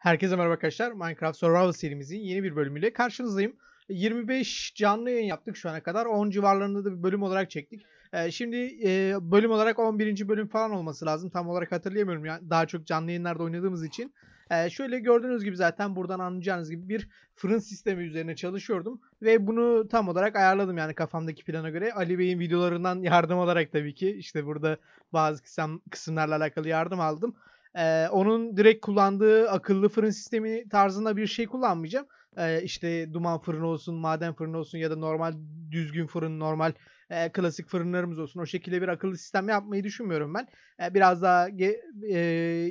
Herkese merhaba arkadaşlar. Minecraft Survival serimizin yeni bir bölümüyle karşınızdayım. 25 canlı yayın yaptık şu ana kadar. 10 civarlarında da bir bölüm olarak çektik. Ee, şimdi e, bölüm olarak 11. bölüm falan olması lazım. Tam olarak hatırlayamıyorum. Yani daha çok canlı yayınlarda oynadığımız için. Ee, şöyle gördüğünüz gibi zaten buradan anlayacağınız gibi bir fırın sistemi üzerine çalışıyordum. Ve bunu tam olarak ayarladım yani kafamdaki plana göre. Ali Bey'in videolarından yardım alarak tabii ki. işte burada bazı kısımlarla alakalı yardım aldım. Ee, onun direkt kullandığı akıllı fırın sistemi tarzında bir şey kullanmayacağım. Ee, işte duman fırını olsun, maden fırını olsun ya da normal düzgün fırın, normal e, klasik fırınlarımız olsun. O şekilde bir akıllı sistem yapmayı düşünmüyorum ben. E, biraz daha ge, e,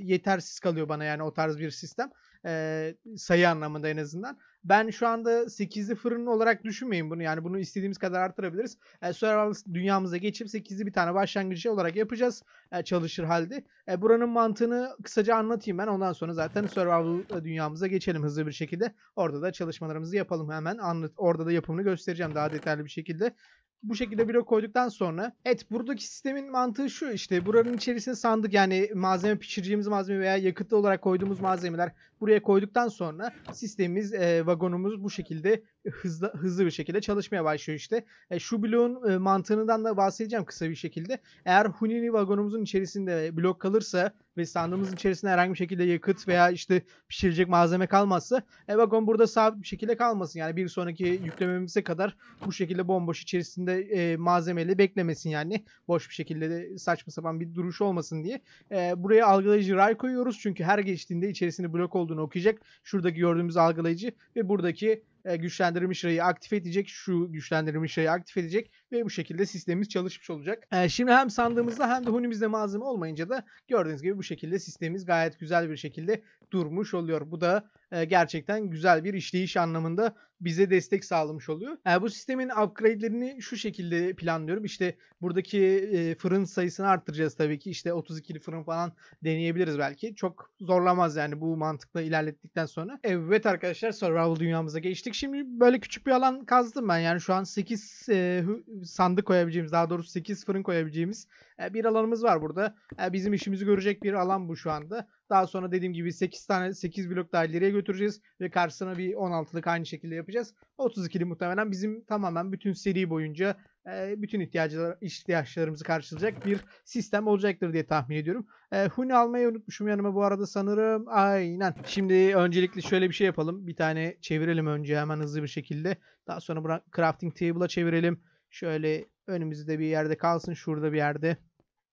yetersiz kalıyor bana yani o tarz bir sistem. E, sayı anlamında en azından. Ben şu anda 8'li fırın olarak düşünmeyin bunu. Yani bunu istediğimiz kadar artırabiliriz. E, Survival dünyamıza geçip 8'li bir tane başlangıç olarak yapacağız. E, çalışır halde. E, buranın mantığını kısaca anlatayım ben. Ondan sonra zaten survival e, dünyamıza geçelim hızlı bir şekilde. Orada da çalışmalarımızı yapalım hemen. Anlat, orada da yapımını göstereceğim daha detaylı bir şekilde bu şekilde blok koyduktan sonra evet buradaki sistemin mantığı şu işte buranın içerisine sandık yani malzeme pişireceğimiz malzeme veya yakıtlı olarak koyduğumuz malzemeler buraya koyduktan sonra sistemimiz e, vagonumuz bu şekilde hızlı hızlı bir şekilde çalışmaya başlıyor işte. E, şu bloğun e, mantığından da bahsedeceğim kısa bir şekilde. Eğer Hunini vagonumuzun içerisinde blok kalır görse ve sandığımızın içerisinde herhangi bir şekilde yakıt veya işte pişirecek malzeme kalmazsa e, vagon burada sabit bir şekilde kalmasın. Yani bir sonraki yüklememize kadar bu şekilde bomboş içerisinde e, malzemeyle beklemesin yani. Boş bir şekilde de saçma sapan bir duruş olmasın diye. E, buraya algılayıcı ray koyuyoruz çünkü her geçtiğinde içerisinde blok olduğunu okuyacak. Şuradaki gördüğümüz algılayıcı ve buradaki e, güçlendirilmiş rayı aktif edecek. Şu güçlendirilmiş rayı aktif edecek ve bu şekilde sistemimiz çalışmış olacak. E, şimdi hem sandığımızda hem de hunimizde malzeme olmayınca da gördüğünüz gibi bu şekilde sistemimiz gayet güzel bir şekilde durmuş oluyor. Bu da e, gerçekten güzel bir işleyiş anlamında bize destek sağlamış oluyor. E, bu sistemin upgrade'lerini şu şekilde planlıyorum. İşte buradaki e, fırın sayısını arttıracağız tabii ki. İşte 32'li fırın falan deneyebiliriz belki. Çok zorlamaz yani bu mantıkla ilerlettikten sonra. Evet arkadaşlar survival dünyamıza geçtik. Şimdi böyle küçük bir alan kazdım ben. Yani şu an 8 e, sandık koyabileceğimiz daha doğrusu 8 fırın koyabileceğimiz e, bir alanımız var burada. E, bizim işimizi görecek bir alan bu şu anda. Daha sonra dediğim gibi 8 tane 8 blok daha ileriye götüreceğiz ve karşısına bir 16'lık aynı şekilde yapacağız. 32'li muhtemelen bizim tamamen bütün seri boyunca e, bütün ihtiyacılar, ihtiyaçlarımızı karşılayacak bir sistem olacaktır diye tahmin ediyorum. E, Huni almayı unutmuşum yanıma bu arada sanırım. Aynen. Şimdi öncelikle şöyle bir şey yapalım. Bir tane çevirelim önce hemen hızlı bir şekilde. Daha sonra crafting table'a çevirelim. Şöyle önümüzde bir yerde kalsın. Şurada bir yerde.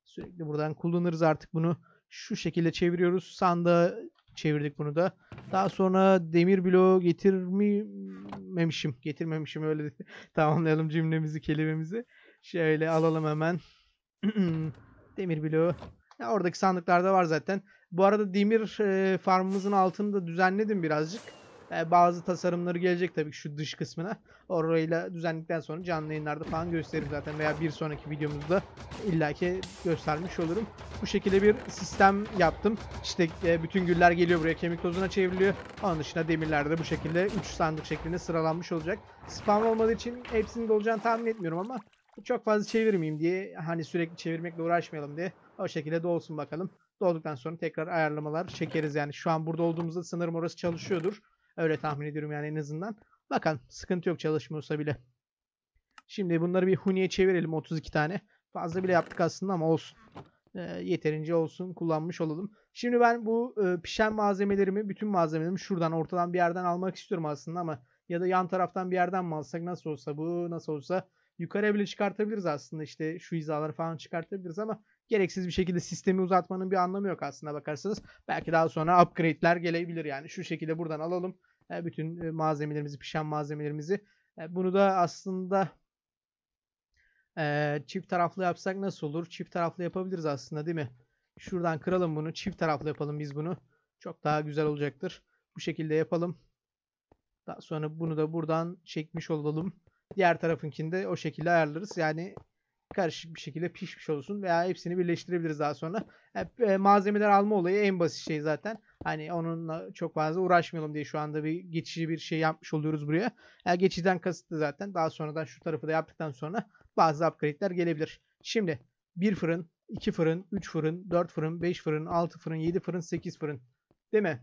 Sürekli buradan kullanırız artık bunu şu şekilde çeviriyoruz. Sanda çevirdik bunu da. Daha sonra demir bloğu getirmemişim. Getirmemişim öyle tamamlayalım cümlemizi, kelimemizi. Şöyle alalım hemen. demir bloğu. Ya oradaki sandıklarda var zaten. Bu arada demir e, farmımızın altını da düzenledim birazcık. Ee, bazı tasarımları gelecek tabii şu dış kısmına. Orayla düzenledikten sonra canlı yayınlarda falan gösteririm zaten veya bir sonraki videomuzda illaki göstermiş olurum. Bu şekilde bir sistem yaptım. İşte e, bütün güller geliyor buraya kemik tozuna çevriliyor. Onun dışında demirler de bu şekilde 3 sandık şeklinde sıralanmış olacak. Spam olmadığı için hepsini dolacağını tahmin etmiyorum ama çok fazla çevirmeyeyim diye hani sürekli çevirmekle uğraşmayalım diye o şekilde dolsun bakalım. Dolduktan sonra tekrar ayarlamalar çekeriz yani şu an burada olduğumuzda sanırım orası çalışıyordur. Öyle tahmin ediyorum yani en azından. Bakın sıkıntı yok çalışmıyorsa bile. Şimdi bunları bir Huni'ye çevirelim 32 tane. Fazla bile yaptık aslında ama olsun. E, yeterince olsun kullanmış olalım. Şimdi ben bu e, pişen malzemelerimi bütün malzemelerimi şuradan ortadan bir yerden almak istiyorum aslında ama ya da yan taraftan bir yerden mi alsak nasıl olsa bu nasıl olsa yukarıya bile çıkartabiliriz aslında işte şu hizaları falan çıkartabiliriz ama gereksiz bir şekilde sistemi uzatmanın bir anlamı yok aslında bakarsanız. Belki daha sonra upgrade'ler gelebilir yani. Şu şekilde buradan alalım. E, bütün e, malzemelerimizi, pişen malzemelerimizi. E, bunu da aslında çift taraflı yapsak nasıl olur? Çift taraflı yapabiliriz aslında değil mi? Şuradan kıralım bunu. Çift taraflı yapalım biz bunu. Çok daha güzel olacaktır. Bu şekilde yapalım. Daha sonra bunu da buradan çekmiş olalım. Diğer tarafınkini de o şekilde ayarlarız. Yani karışık bir şekilde pişmiş olsun veya hepsini birleştirebiliriz daha sonra. Yani e, e, malzemeler alma olayı en basit şey zaten. Hani onunla çok fazla uğraşmayalım diye şu anda bir geçici bir şey yapmış oluyoruz buraya. Yani e, geçiciden kasıtlı zaten. Daha sonradan şu tarafı da yaptıktan sonra bazı upgrade'ler gelebilir. Şimdi bir fırın, iki fırın, üç fırın, dört fırın, beş fırın, altı fırın, yedi fırın, sekiz fırın. Değil mi?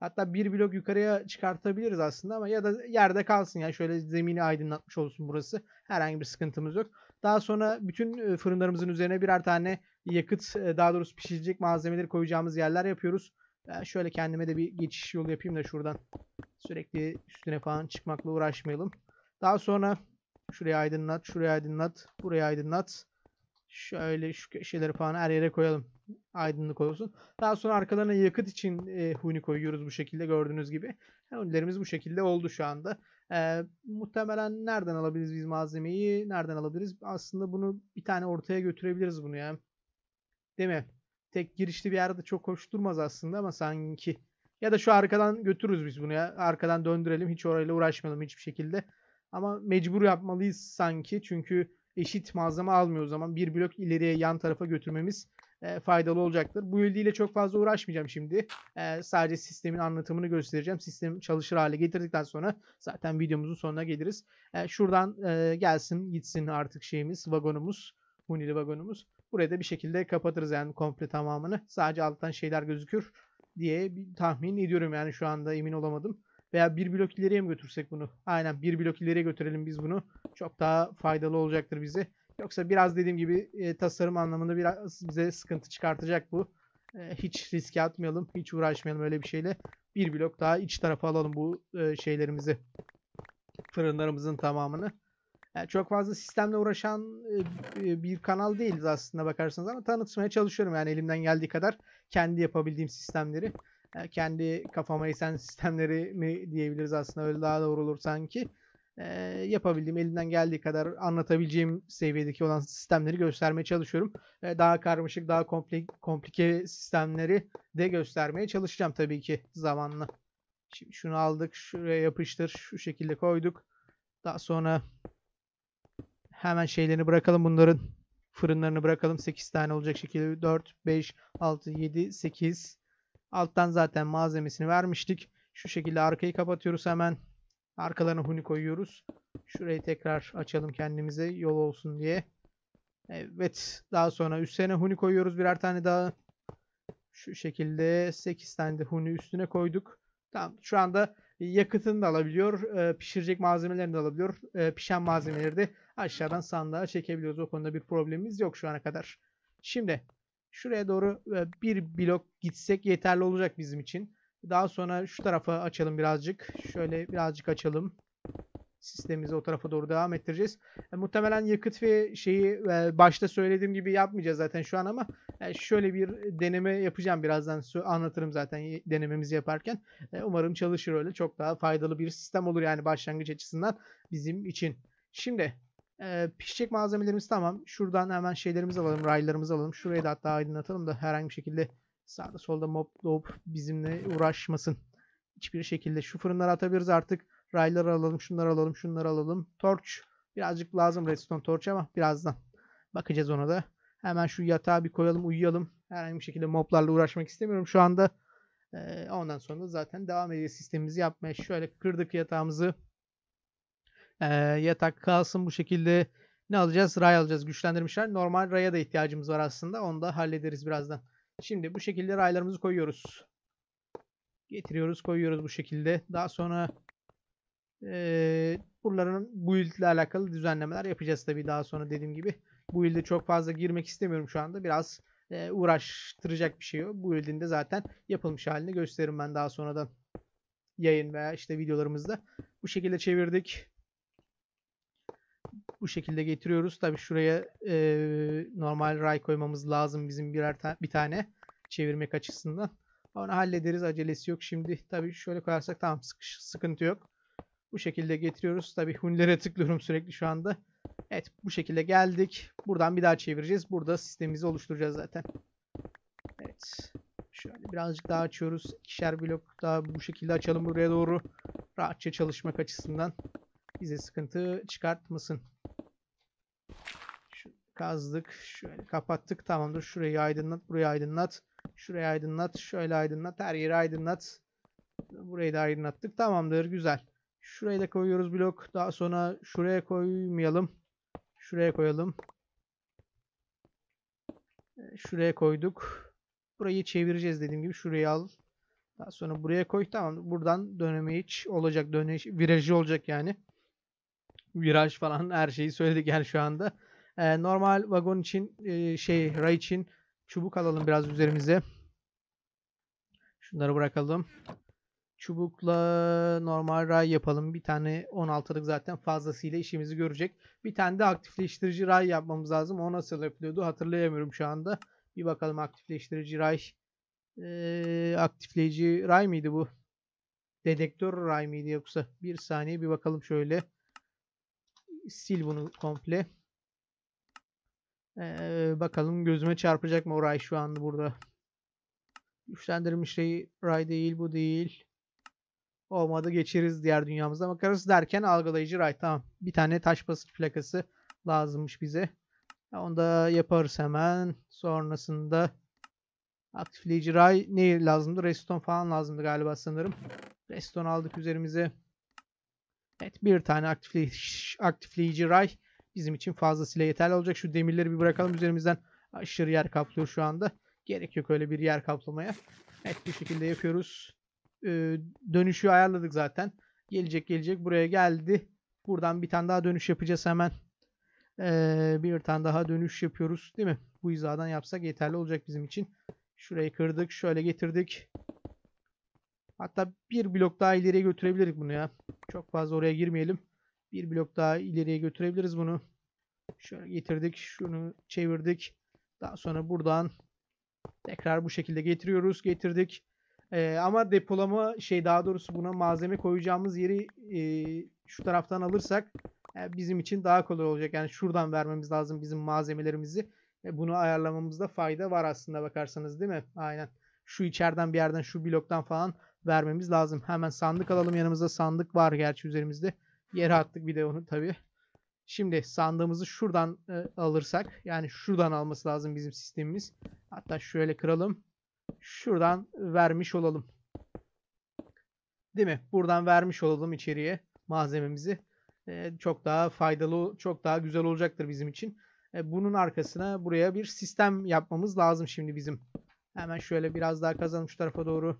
Hatta bir blok yukarıya çıkartabiliriz aslında ama ya da yerde kalsın. Yani şöyle zemini aydınlatmış olsun burası. Herhangi bir sıkıntımız yok. Daha sonra bütün e, fırınlarımızın üzerine birer tane yakıt e, daha doğrusu pişirecek malzemeleri koyacağımız yerler yapıyoruz. Ben şöyle kendime de bir geçiş yolu yapayım da şuradan sürekli üstüne falan çıkmakla uğraşmayalım. Daha sonra şuraya aydınlat, şuraya aydınlat, buraya aydınlat. Şöyle şu şeyleri falan her yere koyalım. Aydınlık olsun. Daha sonra arkalarına yakıt için e, huni koyuyoruz bu şekilde gördüğünüz gibi. Önlerimiz bu şekilde oldu şu anda. E, muhtemelen nereden alabiliriz biz malzemeyi? Nereden alabiliriz? Aslında bunu bir tane ortaya götürebiliriz bunu ya. Değil mi? Tek girişli bir yerde çok hoş durmaz aslında ama sanki. Ya da şu arkadan götürürüz biz bunu ya. Arkadan döndürelim. Hiç orayla uğraşmayalım hiçbir şekilde. Ama mecbur yapmalıyız sanki. Çünkü eşit malzeme almıyor o zaman. Bir blok ileriye yan tarafa götürmemiz e, faydalı olacaktır. Bu ile çok fazla uğraşmayacağım şimdi. E, sadece sistemin anlatımını göstereceğim. Sistem çalışır hale getirdikten sonra zaten videomuzun sonuna geliriz. E, şuradan e, gelsin gitsin artık şeyimiz vagonumuz. Hunili vagonumuz. Buraya da bir şekilde kapatırız yani komple tamamını. Sadece alttan şeyler gözükür diye bir tahmin ediyorum yani şu anda emin olamadım. Veya bir blok ileriye mi götürsek bunu? Aynen bir blok ileriye götürelim biz bunu. Çok daha faydalı olacaktır bize. Yoksa biraz dediğim gibi e, tasarım anlamında biraz bize sıkıntı çıkartacak bu. E, hiç riske atmayalım, hiç uğraşmayalım öyle bir şeyle. Bir blok daha iç tarafa alalım bu e, şeylerimizi. Fırınlarımızın tamamını. Yani e, çok fazla sistemle uğraşan e, bir kanal değiliz aslında bakarsanız ama tanıtmaya çalışıyorum yani elimden geldiği kadar kendi yapabildiğim sistemleri. Yani e, kendi kafama esen sistemleri mi diyebiliriz aslında öyle daha doğru olur sanki e, yapabildiğim elinden geldiği kadar anlatabileceğim seviyedeki olan sistemleri göstermeye çalışıyorum. E, daha karmaşık, daha komplike, komplike sistemleri de göstermeye çalışacağım tabii ki zamanla. Şimdi şunu aldık, şuraya yapıştır, şu şekilde koyduk. Daha sonra hemen şeylerini bırakalım bunların fırınlarını bırakalım. 8 tane olacak şekilde 4, 5, 6, 7, 8. Alttan zaten malzemesini vermiştik. Şu şekilde arkayı kapatıyoruz hemen. Arkalarına huni koyuyoruz. Şurayı tekrar açalım kendimize yol olsun diye. Evet. Daha sonra üstüne huni koyuyoruz. Birer tane daha. Şu şekilde 8 tane de huni üstüne koyduk. Tamam. Şu anda yakıtını da alabiliyor. E, pişirecek malzemelerini de alabiliyor. E, pişen malzemeleri de aşağıdan sandığa çekebiliyoruz. O konuda bir problemimiz yok şu ana kadar. Şimdi şuraya doğru e, bir blok gitsek yeterli olacak bizim için. Daha sonra şu tarafa açalım birazcık. Şöyle birazcık açalım. Sistemimizi o tarafa doğru devam ettireceğiz. E, muhtemelen yakıt ve şeyi e, başta söylediğim gibi yapmayacağız zaten şu an ama e, şöyle bir deneme yapacağım birazdan anlatırım zaten denememizi yaparken. E, umarım çalışır öyle. Çok daha faydalı bir sistem olur yani başlangıç açısından bizim için. Şimdi e, pişecek malzemelerimiz tamam. Şuradan hemen şeylerimizi alalım, raylarımızı alalım. Şurayı da hatta aydınlatalım da herhangi bir şekilde Sağda solda mob doğup bizimle uğraşmasın. Hiçbir şekilde şu fırınları atabiliriz artık. Rayları alalım, şunları alalım, şunları alalım. Torç. Birazcık lazım redstone torç ama birazdan. Bakacağız ona da. Hemen şu yatağa bir koyalım, uyuyalım. Herhangi bir şekilde moblarla uğraşmak istemiyorum. Şu anda e, ondan sonra zaten devam ediyor sistemimizi yapmaya. Şöyle kırdık yatağımızı. E, yatak kalsın bu şekilde. Ne alacağız? Ray alacağız. Güçlendirmişler. Normal raya da ihtiyacımız var aslında. Onu da hallederiz birazdan. Şimdi bu şekilde raylarımızı koyuyoruz. Getiriyoruz koyuyoruz bu şekilde. Daha sonra e, buraların build ile alakalı düzenlemeler yapacağız tabi daha sonra dediğim gibi. Bu Build'e çok fazla girmek istemiyorum şu anda. Biraz e, uğraştıracak bir şey bu Build'in de zaten yapılmış halini gösteririm ben daha sonradan yayın veya işte videolarımızda. Bu şekilde çevirdik bu şekilde getiriyoruz. Tabi şuraya e, normal ray koymamız lazım bizim birer ta bir tane çevirmek açısından. Onu hallederiz. Acelesi yok. Şimdi tabi şöyle koyarsak tamam sıkış, sıkıntı yok. Bu şekilde getiriyoruz. Tabi hunlere tıklıyorum sürekli şu anda. Evet bu şekilde geldik. Buradan bir daha çevireceğiz. Burada sistemimizi oluşturacağız zaten. Evet. Şöyle birazcık daha açıyoruz. İkişer blok daha bu şekilde açalım buraya doğru. Rahatça çalışmak açısından bize sıkıntı çıkartmasın. Kazdık. Şöyle kapattık. Tamamdır. Şurayı aydınlat. Burayı aydınlat. Şurayı aydınlat. Şöyle aydınlat. Her yeri aydınlat. Burayı da aydınlattık. Tamamdır. Güzel. şuraya da koyuyoruz blok. Daha sonra şuraya koymayalım. Şuraya koyalım. Ee, şuraya koyduk. Burayı çevireceğiz dediğim gibi. Şurayı al. Daha sonra buraya koy. Tamam. Buradan döneme hiç olacak. Döneş, virajı olacak yani. Viraj falan her şeyi söyledik yani şu anda. E, normal vagon için e, şey ray için çubuk alalım biraz üzerimize. Şunları bırakalım. Çubukla normal ray yapalım. Bir tane 16'lık zaten fazlasıyla işimizi görecek. Bir tane de aktifleştirici ray yapmamız lazım. O nasıl yapılıyordu hatırlayamıyorum şu anda. Bir bakalım aktifleştirici ray. Ee, aktifleyici ray mıydı bu? Dedektör ray mıydı yoksa? Bir saniye bir bakalım şöyle. Sil bunu komple. Ee, bakalım gözüme çarpacak mı Ray şu an burada. Güçlendirilmiş şey Ray değil bu değil. Olmadı geçeriz diğer dünyamıza bakarız derken algılayıcı Ray tamam. Bir tane taş basit plakası lazımmış bize. Onu da yaparız hemen. Sonrasında aktifleyici Ray ne lazımdı? Reston falan lazımdı galiba sanırım. Reston aldık üzerimize. Evet bir tane aktifleyici, aktifleyici Ray bizim için fazlasıyla yeterli olacak. Şu demirleri bir bırakalım üzerimizden. Aşırı yer kaplıyor şu anda. Gerek yok öyle bir yer kaplamaya. Evet bu şekilde yapıyoruz. Ee, dönüşü ayarladık zaten. Gelecek gelecek buraya geldi. Buradan bir tane daha dönüş yapacağız hemen. Ee, bir tane daha dönüş yapıyoruz değil mi? Bu hizadan yapsak yeterli olacak bizim için. Şurayı kırdık. Şöyle getirdik. Hatta bir blok daha ileriye götürebiliriz bunu ya. Çok fazla oraya girmeyelim. Bir blok daha ileriye götürebiliriz bunu. Şöyle getirdik. Şunu çevirdik. Daha sonra buradan tekrar bu şekilde getiriyoruz. Getirdik. Ee, ama depolama şey daha doğrusu buna malzeme koyacağımız yeri e, şu taraftan alırsak e, bizim için daha kolay olacak. Yani şuradan vermemiz lazım bizim malzemelerimizi. E, bunu ayarlamamızda fayda var aslında bakarsanız değil mi? Aynen. Şu içeriden bir yerden şu bloktan falan vermemiz lazım. Hemen sandık alalım yanımızda sandık var gerçi üzerimizde. Yere attık bir de onu tabi. Şimdi sandığımızı şuradan e, alırsak yani şuradan alması lazım bizim sistemimiz. Hatta şöyle kıralım. Şuradan vermiş olalım. Değil mi? Buradan vermiş olalım içeriye malzememizi. E, çok daha faydalı, çok daha güzel olacaktır bizim için. E, bunun arkasına buraya bir sistem yapmamız lazım şimdi bizim. Hemen şöyle biraz daha kazanım şu tarafa doğru.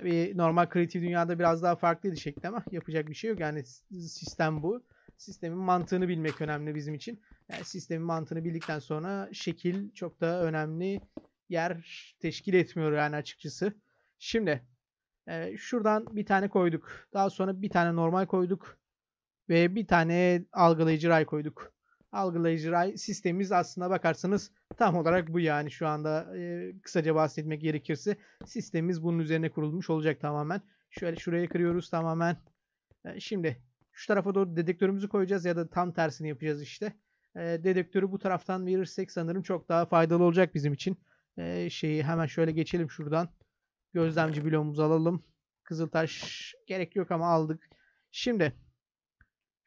Tabii normal kreatif dünyada biraz daha farklıydı şekli ama yapacak bir şey yok. Yani sistem bu. Sistemin mantığını bilmek önemli bizim için. Yani sistemin mantığını bildikten sonra şekil çok da önemli yer teşkil etmiyor yani açıkçası. Şimdi e, şuradan bir tane koyduk. Daha sonra bir tane normal koyduk. Ve bir tane algılayıcı ray koyduk algılayıcı sistemimiz aslında bakarsanız tam olarak bu yani şu anda e, kısaca bahsetmek gerekirse sistemimiz bunun üzerine kurulmuş olacak tamamen. Şöyle şuraya kırıyoruz tamamen. E, şimdi şu tarafa doğru dedektörümüzü koyacağız ya da tam tersini yapacağız işte. E, dedektörü bu taraftan verirsek sanırım çok daha faydalı olacak bizim için. E, şeyi hemen şöyle geçelim şuradan. Gözlemci bloğumuzu alalım. Kızıltaş gerek yok ama aldık. Şimdi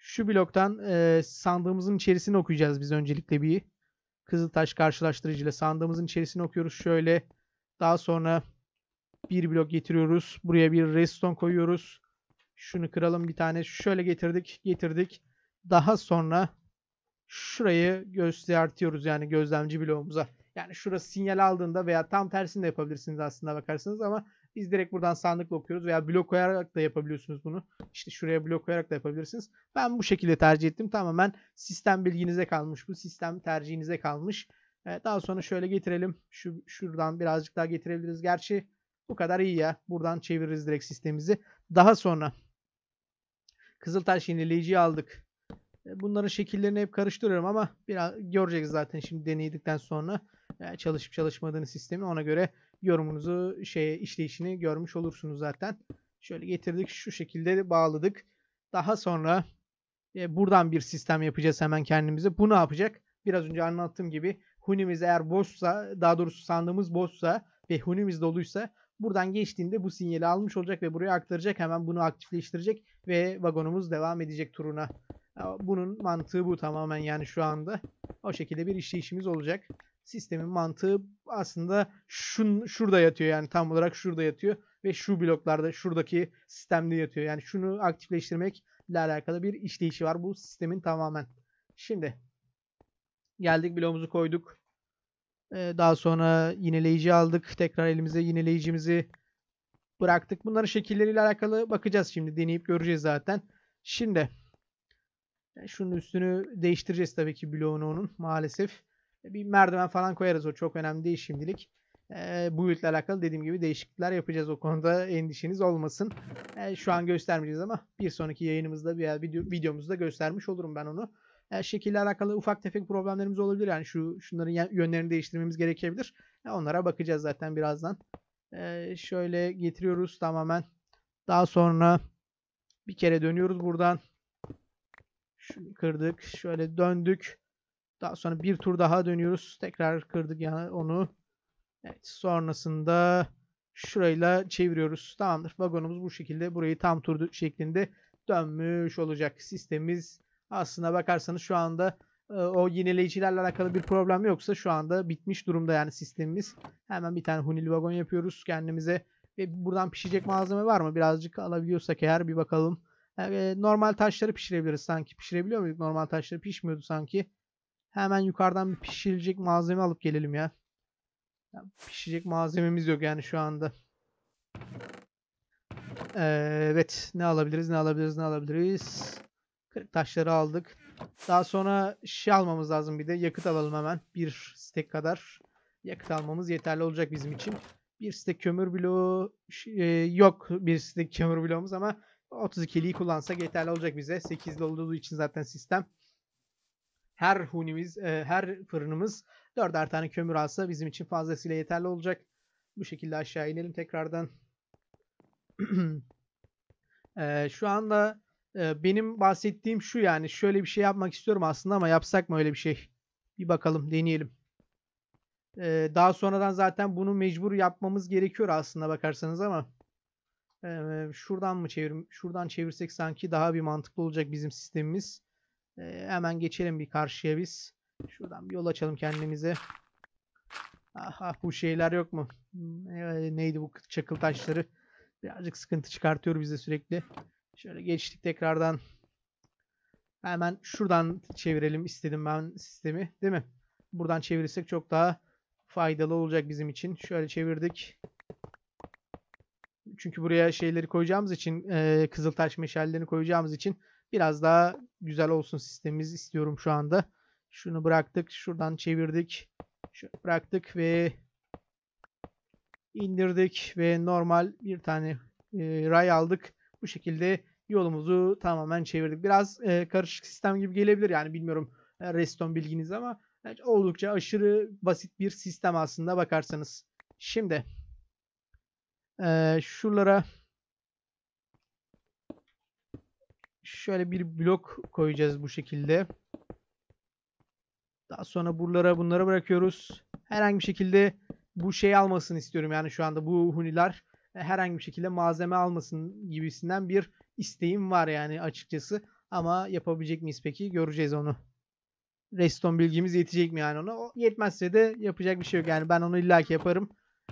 şu bloktan e, sandığımızın içerisini okuyacağız biz öncelikle bir. Kızıltaş karşılaştırıcıyla sandığımızın içerisini okuyoruz. Şöyle daha sonra bir blok getiriyoruz. Buraya bir redstone koyuyoruz. Şunu kıralım bir tane. Şöyle getirdik, getirdik. Daha sonra şurayı göstertiyoruz yani gözlemci bloğumuza. Yani şurası sinyal aldığında veya tam tersini de yapabilirsiniz aslında bakarsanız ama biz direkt buradan sandıkla okuyoruz veya blok koyarak da yapabiliyorsunuz bunu. İşte şuraya blok koyarak da yapabilirsiniz. Ben bu şekilde tercih ettim. Tamamen sistem bilginize kalmış. Bu sistem tercihinize kalmış. Ee, daha sonra şöyle getirelim. Şu Şuradan birazcık daha getirebiliriz. Gerçi bu kadar iyi ya. Buradan çeviririz direkt sistemimizi. Daha sonra Kızıltaş yenileyiciyi aldık. E, bunların şekillerini hep karıştırıyorum ama biraz göreceğiz zaten şimdi denedikten sonra e, çalışıp çalışmadığını sistemi ona göre yorumunuzu şey işleyişini görmüş olursunuz zaten. Şöyle getirdik şu şekilde bağladık. Daha sonra e, buradan bir sistem yapacağız hemen kendimize. Bu ne yapacak? Biraz önce anlattığım gibi hunimiz eğer boşsa daha doğrusu sandığımız boşsa ve hunimiz doluysa buradan geçtiğinde bu sinyali almış olacak ve buraya aktaracak. Hemen bunu aktifleştirecek ve vagonumuz devam edecek turuna. Bunun mantığı bu tamamen yani şu anda. O şekilde bir işleyişimiz olacak sistemin mantığı aslında şun, şurada yatıyor yani tam olarak şurada yatıyor ve şu bloklarda şuradaki sistemde yatıyor. Yani şunu aktifleştirmek ile alakalı bir işleyişi var bu sistemin tamamen. Şimdi geldik bloğumuzu koyduk. Ee, daha sonra yineleyici aldık. Tekrar elimize yineleyicimizi bıraktık. Bunların şekilleriyle alakalı bakacağız şimdi. Deneyip göreceğiz zaten. Şimdi şunun üstünü değiştireceğiz tabii ki bloğunu onun maalesef. E, bir merdiven falan koyarız o çok önemli değil şimdilik. E, bu ile alakalı dediğim gibi değişiklikler yapacağız o konuda endişeniz olmasın. E, şu an göstermeyeceğiz ama bir sonraki yayınımızda veya video, videomuzda göstermiş olurum ben onu. E, şekille alakalı ufak tefek problemlerimiz olabilir. Yani şu şunların yönlerini değiştirmemiz gerekebilir. E, onlara bakacağız zaten birazdan. E, şöyle getiriyoruz tamamen. Daha sonra bir kere dönüyoruz buradan. Şunu kırdık. Şöyle döndük. Daha sonra bir tur daha dönüyoruz. Tekrar kırdık yani onu. Evet sonrasında şurayla çeviriyoruz. Tamamdır. Vagonumuz bu şekilde burayı tam tur şeklinde dönmüş olacak. Sistemimiz aslında bakarsanız şu anda e, o yenileyicilerle alakalı bir problem yoksa şu anda bitmiş durumda yani sistemimiz. Hemen bir tane hunili vagon yapıyoruz kendimize. Ve buradan pişecek malzeme var mı? Birazcık alabiliyorsak eğer bir bakalım. E, normal taşları pişirebiliriz sanki. Pişirebiliyor muyduk? Normal taşları pişmiyordu sanki. Hemen yukarıdan bir pişirilecek malzeme alıp gelelim ya. ya pişirecek malzememiz yok yani şu anda. Ee, evet ne alabiliriz ne alabiliriz ne alabiliriz. Kırık taşları aldık. Daha sonra şey almamız lazım bir de. Yakıt alalım hemen. Bir stek kadar yakıt almamız yeterli olacak bizim için. Bir stek kömür bloğu e, yok bir stek kömür bloğumuz ama 32'liyi kullansak yeterli olacak bize. 8'li olduğu için zaten sistem her hunimiz, e, her fırınımız dörder tane kömür alsa bizim için fazlasıyla yeterli olacak. Bu şekilde aşağı inelim tekrardan. e, şu anda e, benim bahsettiğim şu yani şöyle bir şey yapmak istiyorum aslında ama yapsak mı öyle bir şey? Bir bakalım deneyelim. E, daha sonradan zaten bunu mecbur yapmamız gerekiyor aslında bakarsanız ama. E, şuradan mı çevirim? Şuradan çevirsek sanki daha bir mantıklı olacak bizim sistemimiz. E, hemen geçelim bir karşıya biz. Şuradan bir yol açalım kendimize. Aha bu şeyler yok mu? Hmm, e, neydi bu çakıl taşları? Birazcık sıkıntı çıkartıyor bize sürekli. Şöyle geçtik tekrardan. Hemen şuradan çevirelim istedim ben sistemi. Değil mi? Buradan çevirirsek çok daha faydalı olacak bizim için. Şöyle çevirdik. Çünkü buraya şeyleri koyacağımız için e, taş meşallerini koyacağımız için Biraz daha güzel olsun sistemimiz istiyorum şu anda. Şunu bıraktık. Şuradan çevirdik. Şöyle bıraktık ve indirdik ve normal bir tane e, ray aldık. Bu şekilde yolumuzu tamamen çevirdik. Biraz e, karışık sistem gibi gelebilir. Yani bilmiyorum e, Reston bilginiz ama yani e, oldukça aşırı basit bir sistem aslında bakarsanız. Şimdi e, şuralara şöyle bir blok koyacağız bu şekilde. Daha sonra buralara bunları bırakıyoruz. Herhangi bir şekilde bu şey almasın istiyorum. Yani şu anda bu huniler e, herhangi bir şekilde malzeme almasın gibisinden bir isteğim var yani açıkçası. Ama yapabilecek miyiz peki? Göreceğiz onu. Reston bilgimiz yetecek mi yani ona? O yetmezse de yapacak bir şey yok. Yani ben onu illaki yaparım.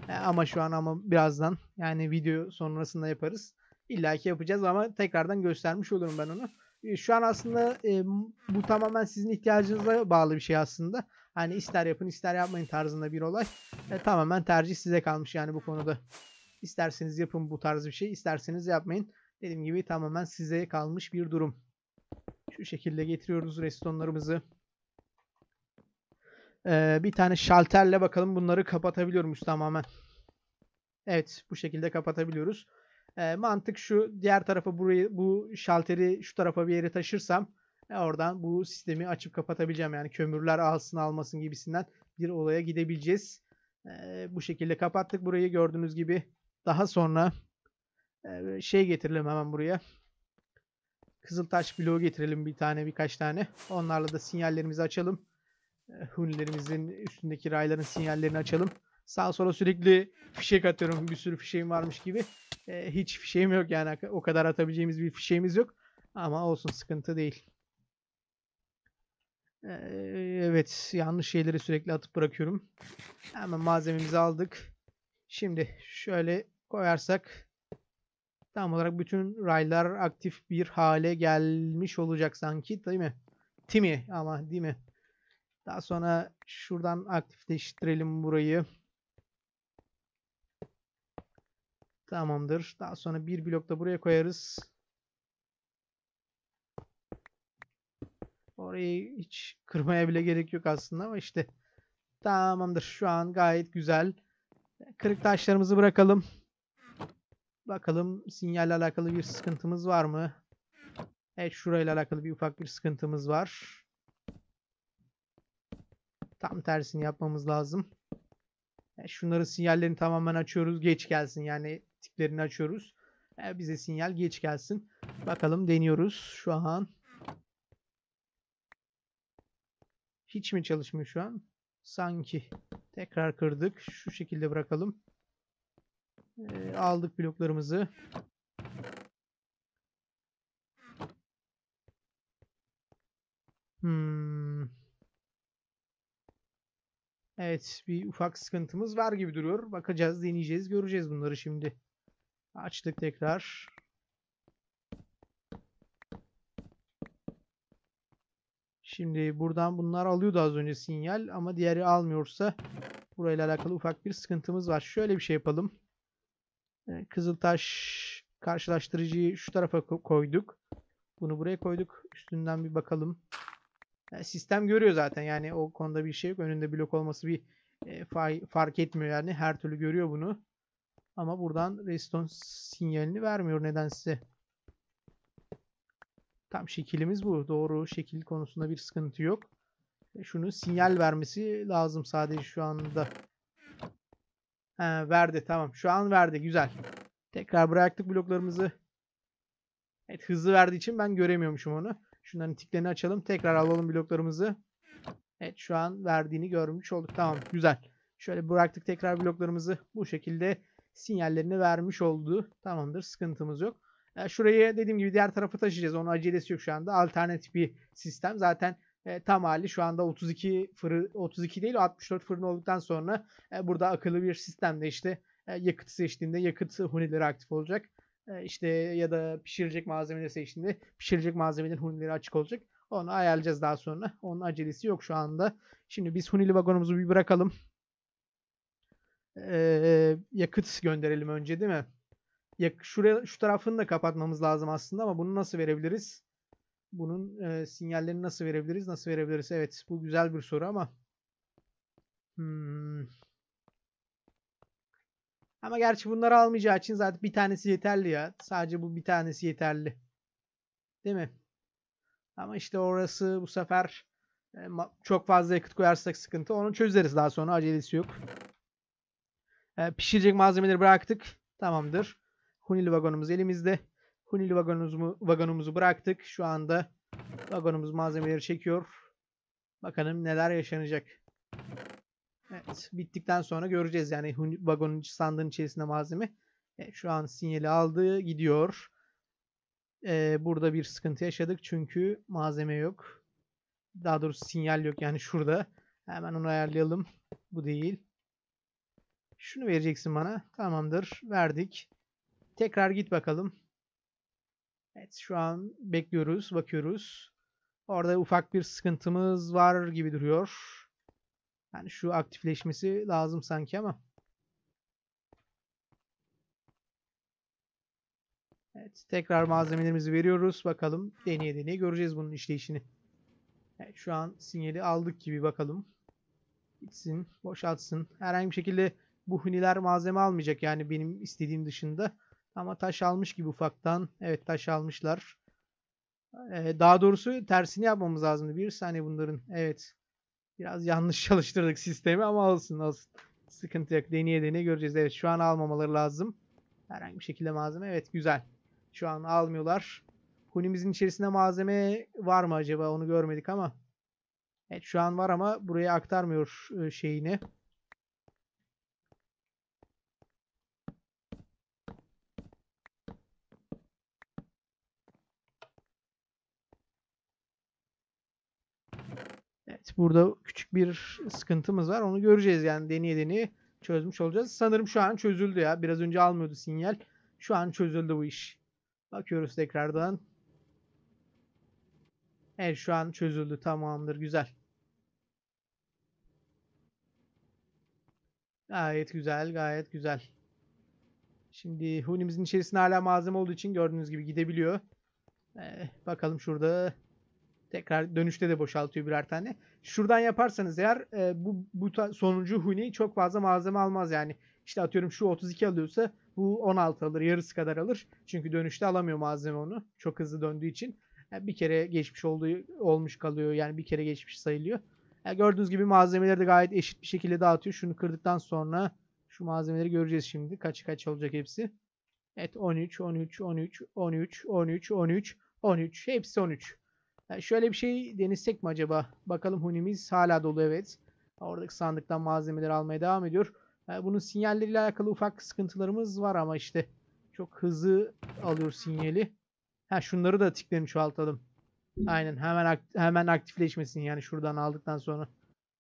E, ama şu an ama birazdan yani video sonrasında yaparız. İlla ki yapacağız ama tekrardan göstermiş olurum ben onu. E, şu an aslında e, bu tamamen sizin ihtiyacınıza bağlı bir şey aslında. Hani ister yapın ister yapmayın tarzında bir olay. E, tamamen tercih size kalmış yani bu konuda. İsterseniz yapın bu tarz bir şey isterseniz yapmayın. Dediğim gibi tamamen size kalmış bir durum. Şu şekilde getiriyoruz restonlarımızı. Ee, bir tane şalterle bakalım bunları kapatabiliyor muyuz tamamen. Evet bu şekilde kapatabiliyoruz. E, mantık şu. Diğer tarafa burayı bu şalteri şu tarafa bir yere taşırsam e, oradan bu sistemi açıp kapatabileceğim. Yani kömürler alsın almasın gibisinden bir olaya gidebileceğiz. E, bu şekilde kapattık burayı. Gördüğünüz gibi daha sonra e, şey getirelim hemen buraya. Kızıltaş bloğu getirelim bir tane birkaç tane. Onlarla da sinyallerimizi açalım. E, Hunlerimizin üstündeki rayların sinyallerini açalım. Sağ sola sürekli fişek atıyorum. Bir sürü fişeğim varmış gibi. E, hiç fişeğim yok yani. O kadar atabileceğimiz bir fişeğimiz yok. Ama olsun sıkıntı değil. E, evet yanlış şeyleri sürekli atıp bırakıyorum. Hemen malzememizi aldık. Şimdi şöyle koyarsak tam olarak bütün raylar aktif bir hale gelmiş olacak sanki değil mi? Timi ama değil mi? Daha sonra şuradan aktifleştirelim burayı. Tamamdır. Daha sonra bir blok da buraya koyarız. Orayı hiç kırmaya bile gerek yok aslında ama işte tamamdır. Şu an gayet güzel. Kırık taşlarımızı bırakalım. Bakalım sinyalle alakalı bir sıkıntımız var mı? Evet şurayla alakalı bir ufak bir sıkıntımız var. Tam tersini yapmamız lazım. Şunları sinyallerini tamamen açıyoruz. Geç gelsin yani tiplerini açıyoruz. E, bize sinyal geç gelsin. Bakalım deniyoruz şu an. Hiç mi çalışmıyor şu an? Sanki. Tekrar kırdık. Şu şekilde bırakalım. E, aldık bloklarımızı. Hmm. Evet bir ufak sıkıntımız var gibi duruyor. Bakacağız, deneyeceğiz, göreceğiz bunları şimdi. Açtık tekrar. Şimdi buradan bunlar alıyordu az önce sinyal ama diğeri almıyorsa burayla alakalı ufak bir sıkıntımız var. Şöyle bir şey yapalım. Ee, Kızıltaş karşılaştırıcıyı şu tarafa koyduk. Bunu buraya koyduk. Üstünden bir bakalım. sistem görüyor zaten. Yani o konuda bir şey yok. Önünde blok olması bir e, fark etmiyor yani. Her türlü görüyor bunu. Ama buradan redstone sinyalini vermiyor nedense. Tam şekilimiz bu. Doğru şekil konusunda bir sıkıntı yok. E, şunu sinyal vermesi lazım sadece şu anda. He, verdi tamam. Şu an verdi. Güzel. Tekrar bıraktık bloklarımızı. Evet hızlı verdiği için ben göremiyormuşum onu. Şunların tiklerini açalım. Tekrar alalım bloklarımızı. Evet şu an verdiğini görmüş olduk. Tamam güzel. Şöyle bıraktık tekrar bloklarımızı. Bu şekilde sinyallerini vermiş oldu. Tamamdır sıkıntımız yok. E, şurayı dediğim gibi diğer tarafa taşıyacağız. Onun acelesi yok şu anda. Alternatif bir sistem. Zaten e, tam hali şu anda 32 fırın 32 değil 64 fırın olduktan sonra e, burada akıllı bir sistemde işte e, yakıt seçtiğinde yakıt hunileri aktif olacak. E, işte ya da pişirecek malzemeleri seçtiğinde pişirecek malzemelerin hunileri açık olacak. Onu ayarlayacağız daha sonra. Onun acelesi yok şu anda. Şimdi biz hunili vagonumuzu bir bırakalım e, yakıt gönderelim önce değil mi? Yak şuraya, şu tarafını da kapatmamız lazım aslında ama bunu nasıl verebiliriz? Bunun e, sinyallerini nasıl verebiliriz? Nasıl verebiliriz? Evet bu güzel bir soru ama. Hmm. Ama gerçi bunları almayacağı için zaten bir tanesi yeterli ya. Sadece bu bir tanesi yeterli. Değil mi? Ama işte orası bu sefer çok fazla yakıt koyarsak sıkıntı. Onu çözeriz daha sonra. Acelesi yok. Ee, pişirecek malzemeleri bıraktık. Tamamdır. Hunili vagonumuz elimizde. Hunili vagonumuzu, vagonumuzu bıraktık. Şu anda vagonumuz malzemeleri çekiyor. Bakalım neler yaşanacak. Evet. Bittikten sonra göreceğiz. Yani vagonun sandığın içerisinde malzeme. Evet, şu an sinyali aldı. Gidiyor. Ee, burada bir sıkıntı yaşadık. Çünkü malzeme yok. Daha doğrusu sinyal yok. Yani şurada. Hemen onu ayarlayalım. Bu değil. Şunu vereceksin bana. Tamamdır. Verdik. Tekrar git bakalım. Evet şu an bekliyoruz. Bakıyoruz. Orada ufak bir sıkıntımız var gibi duruyor. Yani şu aktifleşmesi lazım sanki ama. Evet, tekrar malzemelerimizi veriyoruz. Bakalım deneye deneye göreceğiz bunun işleyişini. Evet, şu an sinyali aldık gibi bakalım. Gitsin, boşaltsın. Herhangi bir şekilde bu huniler malzeme almayacak yani benim istediğim dışında. Ama taş almış gibi ufaktan. Evet taş almışlar. Ee, daha doğrusu tersini yapmamız lazımdı. Bir saniye bunların. Evet. Biraz yanlış çalıştırdık sistemi ama olsun olsun. Sıkıntı yok. Deneye deneye göreceğiz. Evet şu an almamaları lazım. Herhangi bir şekilde malzeme. Evet güzel. Şu an almıyorlar. Hunimizin içerisinde malzeme var mı acaba? Onu görmedik ama. Evet şu an var ama buraya aktarmıyor e, şeyini. burada küçük bir sıkıntımız var. Onu göreceğiz yani deneye deneye çözmüş olacağız. Sanırım şu an çözüldü ya. Biraz önce almıyordu sinyal. Şu an çözüldü bu iş. Bakıyoruz tekrardan. Evet şu an çözüldü. Tamamdır. Güzel. Gayet güzel. Gayet güzel. Şimdi hunimizin içerisinde hala malzeme olduğu için gördüğünüz gibi gidebiliyor. Ee, bakalım şurada Tekrar dönüşte de boşaltıyor birer tane. Şuradan yaparsanız eğer e, bu, bu sonuncu huni çok fazla malzeme almaz yani. İşte atıyorum şu 32 alıyorsa bu 16 alır. Yarısı kadar alır. Çünkü dönüşte alamıyor malzeme onu. Çok hızlı döndüğü için. Yani e, bir kere geçmiş olduğu olmuş kalıyor. Yani bir kere geçmiş sayılıyor. Yani e, gördüğünüz gibi malzemeleri de gayet eşit bir şekilde dağıtıyor. Şunu kırdıktan sonra şu malzemeleri göreceğiz şimdi. Kaç kaç olacak hepsi. Evet 13, 13, 13, 13, 13, 13, 13. Hepsi 13. Yani şöyle bir şey denizsek mi acaba? Bakalım hunimiz hala dolu evet. Oradaki sandıktan malzemeleri almaya devam ediyor. Yani bunun sinyalleriyle alakalı ufak sıkıntılarımız var ama işte çok hızlı alıyor sinyali. Ha şunları da tiklerini çoğaltalım. Aynen hemen akt hemen aktifleşmesin yani şuradan aldıktan sonra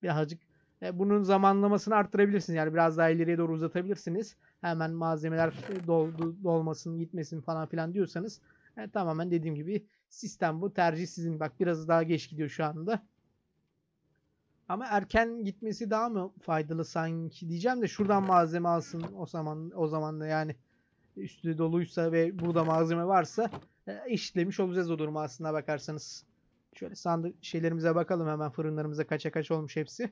birazcık e, bunun zamanlamasını arttırabilirsiniz. Yani biraz daha ileriye doğru uzatabilirsiniz. Hemen malzemeler dol dolmasın, gitmesin falan filan diyorsanız e, tamamen dediğim gibi Sistem bu. Tercih sizin. Bak biraz daha geç gidiyor şu anda. Ama erken gitmesi daha mı faydalı sanki diyeceğim de şuradan malzeme alsın o zaman o zaman da yani üstü doluysa ve burada malzeme varsa e, işlemiş olacağız o durumu aslında bakarsanız. Şöyle sandık şeylerimize bakalım hemen fırınlarımıza kaça kaç olmuş hepsi.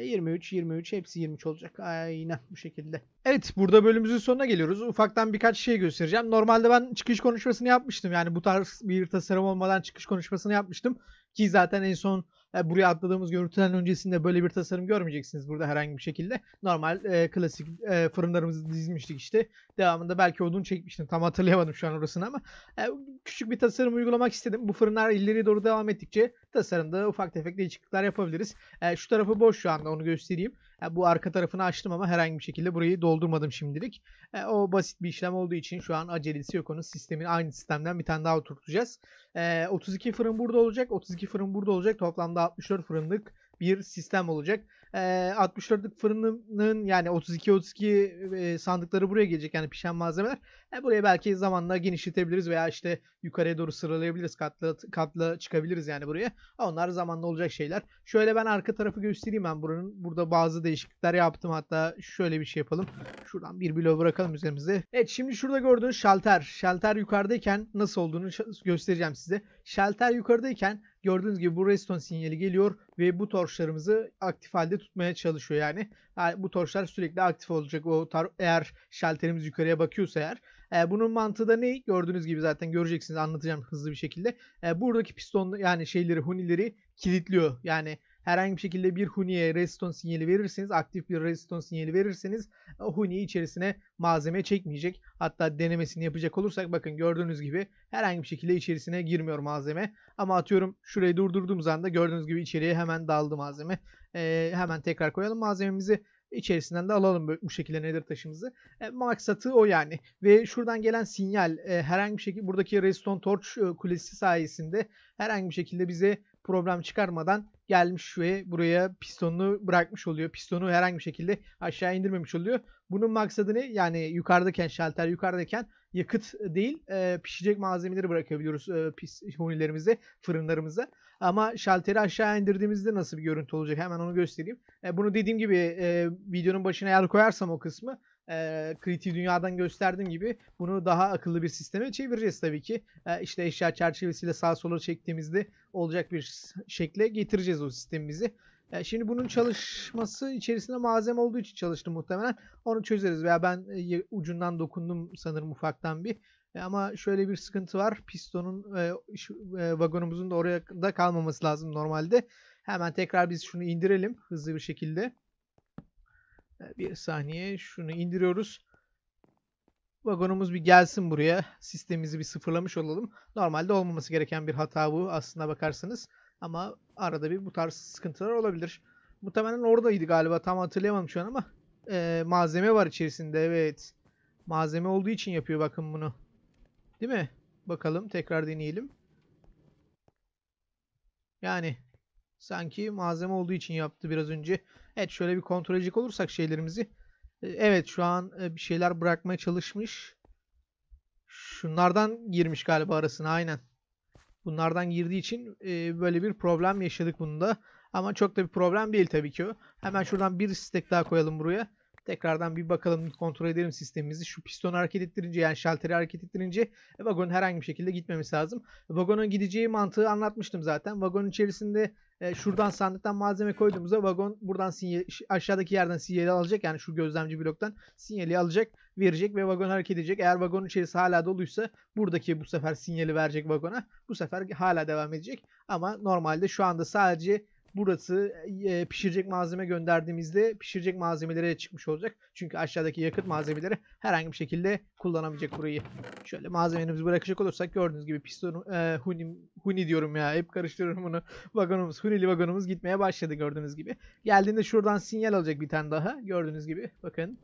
23, e, 23 hepsi 23 olacak. Aynen bu şekilde. Evet burada bölümümüzün sonuna geliyoruz. Ufaktan birkaç şey göstereceğim. Normalde ben çıkış konuşmasını yapmıştım. Yani bu tarz bir tasarım olmadan çıkış konuşmasını yapmıştım. Ki zaten en son e, buraya atladığımız görüntüden öncesinde böyle bir tasarım görmeyeceksiniz burada herhangi bir şekilde. Normal e, klasik e, fırınlarımızı dizmiştik işte. Devamında belki odun çekmiştim. Tam hatırlayamadım şu an orasını ama e, küçük bir tasarım uygulamak istedim. Bu fırınlar ileri doğru devam ettikçe tasarımda ufak tefek değişiklikler yapabiliriz. E, şu tarafı boş şu anda onu göstereyim. Yani bu arka tarafını açtım ama herhangi bir şekilde burayı doldurmadım şimdilik. E, o basit bir işlem olduğu için şu an acelesi yok onun. Sistemin aynı sistemden bir tane daha oturtacağız. E, 32 fırın burada olacak. 32 fırın burada olacak. Toplamda 64 fırınlık bir sistem olacak e, 64'lük fırının yani 32-32 sandıkları buraya gelecek yani pişen malzemeler. E, buraya belki zamanla genişletebiliriz veya işte yukarıya doğru sıralayabiliriz. Katla, katla çıkabiliriz yani buraya. Onlar zamanla olacak şeyler. Şöyle ben arka tarafı göstereyim ben buranın. Burada bazı değişiklikler yaptım. Hatta şöyle bir şey yapalım. Şuradan bir bloğu bırakalım üzerimize. Evet şimdi şurada gördüğünüz şalter. Şalter yukarıdayken nasıl olduğunu göstereceğim size. Şalter yukarıdayken gördüğünüz gibi bu redstone sinyali geliyor ve bu torçlarımızı aktif halde tutmaya çalışıyor yani. yani bu torçlar sürekli aktif olacak. O tar eğer şalterimiz yukarıya bakıyorsa eğer. E, bunun mantığı da ne? Gördüğünüz gibi zaten göreceksiniz anlatacağım hızlı bir şekilde. E, buradaki piston yani şeyleri hunileri kilitliyor. Yani herhangi bir şekilde bir Huni'ye resistance sinyali verirseniz, aktif bir resistance sinyali verirseniz e, Huni içerisine malzeme çekmeyecek. Hatta denemesini yapacak olursak bakın gördüğünüz gibi herhangi bir şekilde içerisine girmiyor malzeme. Ama atıyorum şurayı durdurduğumuz anda gördüğünüz gibi içeriye hemen daldı malzeme. Ee, hemen tekrar koyalım malzememizi içerisinden de alalım bu şekilde nedir taşımızı. E, maksatı o yani. Ve şuradan gelen sinyal e, herhangi bir şekilde buradaki Redstone Torch e, kulesi sayesinde herhangi bir şekilde bize problem çıkarmadan gelmiş ve buraya pistonunu bırakmış oluyor. Pistonu herhangi bir şekilde aşağı indirmemiş oluyor. Bunun maksadı ne? Yani yukarıdayken şalter yukarıdayken yakıt değil e, pişecek malzemeleri bırakabiliyoruz e, pis hunilerimize, fırınlarımıza. Ama şalteri aşağı indirdiğimizde nasıl bir görüntü olacak hemen onu göstereyim. E, bunu dediğim gibi e, videonun başına yer koyarsam o kısmı e, ee, kritiği dünyadan gösterdiğim gibi bunu daha akıllı bir sisteme çevireceğiz tabii ki. E, işte eşya çerçevesiyle sağa sola çektiğimizde olacak bir şekle getireceğiz o sistemimizi. E, şimdi bunun çalışması içerisinde malzeme olduğu için çalıştı muhtemelen. Onu çözeriz veya ben e, ucundan dokundum sanırım ufaktan bir. E, ama şöyle bir sıkıntı var. Pistonun e, şu, e, vagonumuzun da oraya da kalmaması lazım normalde. Hemen tekrar biz şunu indirelim hızlı bir şekilde. Ee, bir saniye şunu indiriyoruz. Vagonumuz bir gelsin buraya. Sistemimizi bir sıfırlamış olalım. Normalde olmaması gereken bir hata bu Aslında bakarsanız. Ama arada bir bu tarz sıkıntılar olabilir. Muhtemelen oradaydı galiba tam hatırlayamadım şu an ama. Ee, malzeme var içerisinde evet. Malzeme olduğu için yapıyor bakın bunu. Değil mi? Bakalım tekrar deneyelim. Yani Sanki malzeme olduğu için yaptı biraz önce. Evet şöyle bir kontrol edecek olursak şeylerimizi. E, evet şu an e, bir şeyler bırakmaya çalışmış. Şunlardan girmiş galiba arasına aynen. Bunlardan girdiği için e, böyle bir problem yaşadık bunda. Ama çok da bir problem değil tabii ki o. Hemen şuradan bir stack daha koyalım buraya. Tekrardan bir bakalım kontrol edelim sistemimizi. Şu piston hareket ettirince yani şalteri hareket ettirince vagon herhangi bir şekilde gitmemesi lazım. Vagonun gideceği mantığı anlatmıştım zaten. Vagon içerisinde e, şuradan sandıktan malzeme koyduğumuzda vagon buradan sinyal, aşağıdaki yerden sinyali alacak. Yani şu gözlemci bloktan sinyali alacak, verecek ve vagon hareket edecek. Eğer vagonun içerisi hala doluysa buradaki bu sefer sinyali verecek vagona. Bu sefer hala devam edecek. Ama normalde şu anda sadece burası e, pişirecek malzeme gönderdiğimizde pişirecek malzemelere çıkmış olacak. Çünkü aşağıdaki yakıt malzemeleri herhangi bir şekilde kullanamayacak burayı. Şöyle malzemelerimizi bırakacak olursak gördüğünüz gibi piston e, huni, huni diyorum ya hep karıştırıyorum bunu. Vagonumuz hunili vagonumuz gitmeye başladı gördüğünüz gibi. Geldiğinde şuradan sinyal alacak bir tane daha gördüğünüz gibi bakın.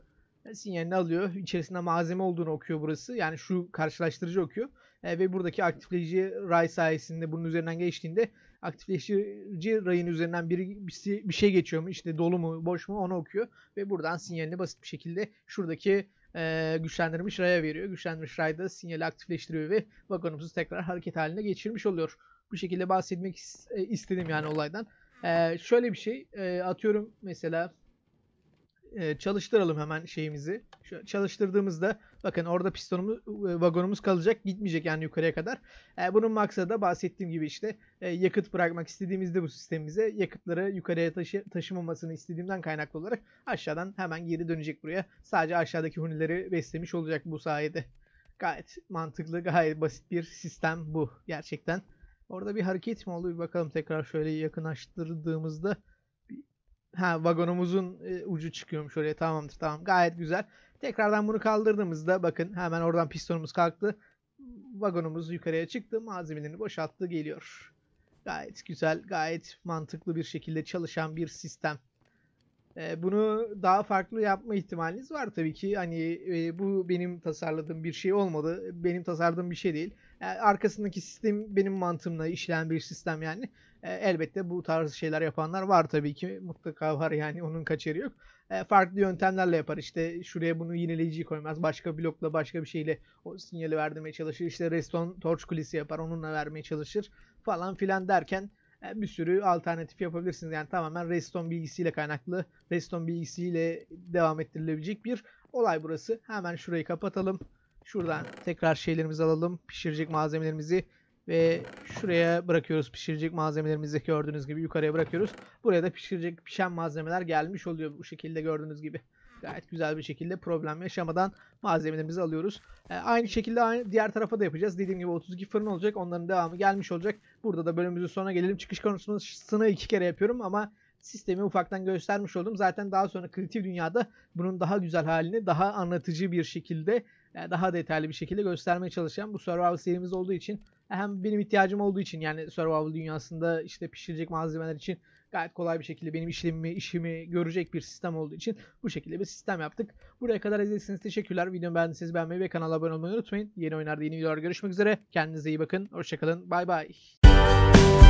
E, sinyalini alıyor. İçerisinde malzeme olduğunu okuyor burası. Yani şu karşılaştırıcı okuyor. E, ve buradaki aktifleyici ray sayesinde bunun üzerinden geçtiğinde aktifleştirici rayın üzerinden biri bir şey geçiyor mu işte dolu mu boş mu onu okuyor ve buradan sinyalini basit bir şekilde şuradaki e, güçlendirilmiş raya veriyor. Güçlendirilmiş rayda sinyali aktifleştiriyor ve vagonumuzu tekrar hareket haline geçirmiş oluyor. Bu şekilde bahsetmek e, istedim yani olaydan. E, şöyle bir şey e, atıyorum mesela e, çalıştıralım hemen şeyimizi. Şu, çalıştırdığımızda bakın orada pistonumuz, e, vagonumuz kalacak. Gitmeyecek yani yukarıya kadar. E, bunun maksadı da bahsettiğim gibi işte e, yakıt bırakmak istediğimizde bu sistemimize yakıtları yukarıya taşı, taşımamasını istediğimden kaynaklı olarak aşağıdan hemen geri dönecek buraya. Sadece aşağıdaki hunileri beslemiş olacak bu sayede. Gayet mantıklı, gayet basit bir sistem bu gerçekten. Orada bir hareket mi oldu bir bakalım tekrar şöyle yakınlaştırdığımızda ha vagonumuzun e, ucu çıkıyormuş oraya tamamdır tamam gayet güzel. Tekrardan bunu kaldırdığımızda bakın hemen oradan pistonumuz kalktı. Vagonumuz yukarıya çıktı malzemelerini boşalttı geliyor. Gayet güzel gayet mantıklı bir şekilde çalışan bir sistem. E, bunu daha farklı yapma ihtimaliniz var tabii ki. Hani e, bu benim tasarladığım bir şey olmadı. Benim tasarladığım bir şey değil. arkasındaki sistem benim mantığımla işleyen bir sistem yani. E, elbette bu tarz şeyler yapanlar var tabii ki. Mutlaka var yani onun kaçarı yok. E, farklı yöntemlerle yapar. İşte şuraya bunu yineleyici koymaz. Başka blokla başka bir şeyle o sinyali vermeye çalışır. İşte reston torch kulesi yapar. Onunla vermeye çalışır falan filan derken e, bir sürü alternatif yapabilirsiniz. Yani tamamen reston bilgisiyle kaynaklı, reston bilgisiyle devam ettirilebilecek bir olay burası. Hemen şurayı kapatalım. Şuradan tekrar şeylerimizi alalım. Pişirecek malzemelerimizi ve şuraya bırakıyoruz pişirecek malzemelerimizi gördüğünüz gibi yukarıya bırakıyoruz. Buraya da pişirecek pişen malzemeler gelmiş oluyor bu şekilde gördüğünüz gibi. Gayet güzel bir şekilde problem yaşamadan malzemelerimizi alıyoruz. E, aynı şekilde aynı diğer tarafa da yapacağız. Dediğim gibi 32 fırın olacak. Onların devamı gelmiş olacak. Burada da bölümümüzün sonuna gelelim. Çıkış konusunu iki kere yapıyorum ama sistemi ufaktan göstermiş oldum. Zaten daha sonra kreatif dünyada bunun daha güzel halini daha anlatıcı bir şekilde e, daha detaylı bir şekilde göstermeye çalışacağım. Bu survival serimiz olduğu için hem benim ihtiyacım olduğu için yani survival dünyasında işte pişirecek malzemeler için gayet kolay bir şekilde benim işlemimi, işimi görecek bir sistem olduğu için bu şekilde bir sistem yaptık. Buraya kadar izlediyseniz teşekkürler. Videomu beğendiyseniz beğenmeyi ve kanala abone olmayı unutmayın. Yeni oyunlarda yeni videolar görüşmek üzere. Kendinize iyi bakın. Hoşçakalın. Bay bay.